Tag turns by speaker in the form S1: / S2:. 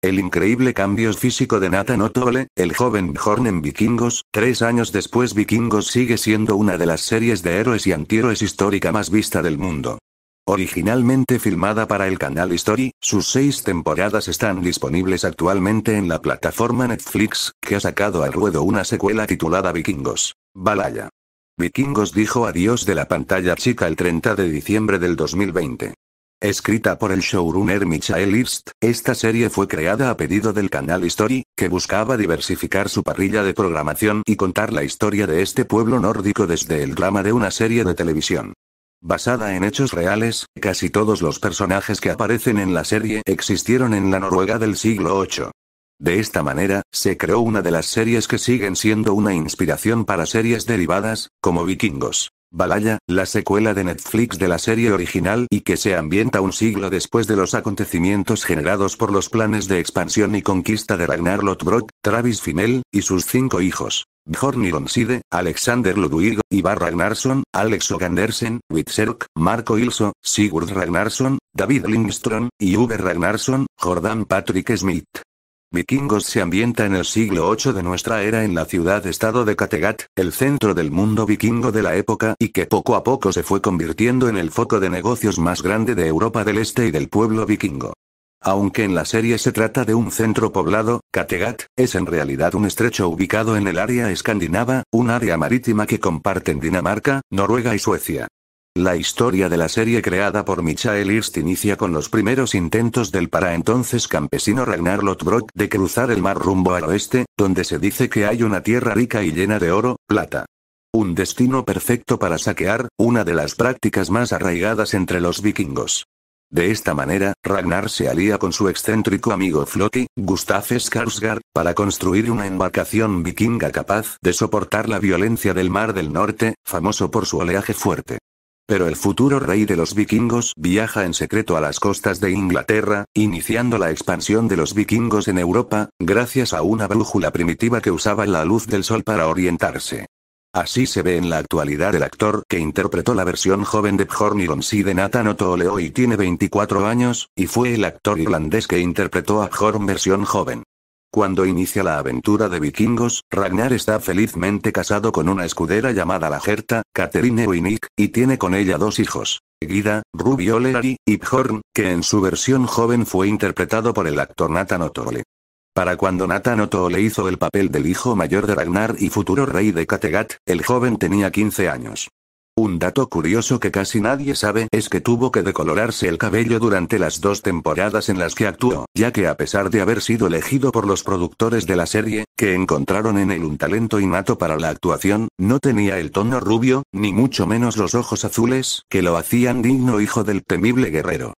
S1: El increíble cambio físico de Nathan O'Toole, el joven Horn en Vikingos, tres años después Vikingos sigue siendo una de las series de héroes y antihéroes histórica más vista del mundo. Originalmente filmada para el canal History, sus seis temporadas están disponibles actualmente en la plataforma Netflix, que ha sacado al ruedo una secuela titulada Vikingos. Balaya. Vikingos dijo adiós de la pantalla chica el 30 de diciembre del 2020. Escrita por el showrunner Michael List, esta serie fue creada a pedido del canal History, que buscaba diversificar su parrilla de programación y contar la historia de este pueblo nórdico desde el drama de una serie de televisión. Basada en hechos reales, casi todos los personajes que aparecen en la serie existieron en la Noruega del siglo VIII. De esta manera, se creó una de las series que siguen siendo una inspiración para series derivadas, como Vikingos. Balaya, la secuela de Netflix de la serie original y que se ambienta un siglo después de los acontecimientos generados por los planes de expansión y conquista de Ragnar Lothbrok, Travis Fimmel, y sus cinco hijos. Bjorn Ironside, Alexander Ludwig, Ivar Ragnarsson, Alex Ogandersen, Witzerk, Marco Ilso, Sigurd Ragnarsson, David Lindström, y Uwe Ragnarsson, Jordan Patrick Smith. Vikingos se ambienta en el siglo VIII de nuestra era en la ciudad-estado de Kattegat, el centro del mundo vikingo de la época y que poco a poco se fue convirtiendo en el foco de negocios más grande de Europa del Este y del pueblo vikingo. Aunque en la serie se trata de un centro poblado, Kattegat es en realidad un estrecho ubicado en el área escandinava, un área marítima que comparten Dinamarca, Noruega y Suecia. La historia de la serie creada por Michael Hirst inicia con los primeros intentos del para entonces campesino Ragnar Lothbrok de cruzar el mar rumbo al oeste, donde se dice que hay una tierra rica y llena de oro, plata. Un destino perfecto para saquear, una de las prácticas más arraigadas entre los vikingos. De esta manera, Ragnar se alía con su excéntrico amigo Floki, Gustaf Skarsgård, para construir una embarcación vikinga capaz de soportar la violencia del Mar del Norte, famoso por su oleaje fuerte. Pero el futuro rey de los vikingos viaja en secreto a las costas de Inglaterra, iniciando la expansión de los vikingos en Europa, gracias a una brújula primitiva que usaba la luz del sol para orientarse. Así se ve en la actualidad el actor que interpretó la versión joven de Bjorn si de Nathan Otto y tiene 24 años, y fue el actor irlandés que interpretó a Bjorn versión joven. Cuando inicia la aventura de vikingos, Ragnar está felizmente casado con una escudera llamada la Gerta, Katerine Winnick, y tiene con ella dos hijos. Guida, Ruby O'Leary, y Bjorn, que en su versión joven fue interpretado por el actor Nathan O'Toole. Para cuando Nathan O'Toole hizo el papel del hijo mayor de Ragnar y futuro rey de Kattegat, el joven tenía 15 años. Un dato curioso que casi nadie sabe es que tuvo que decolorarse el cabello durante las dos temporadas en las que actuó, ya que a pesar de haber sido elegido por los productores de la serie, que encontraron en él un talento innato para la actuación, no tenía el tono rubio, ni mucho menos los ojos azules, que lo hacían digno hijo del temible guerrero.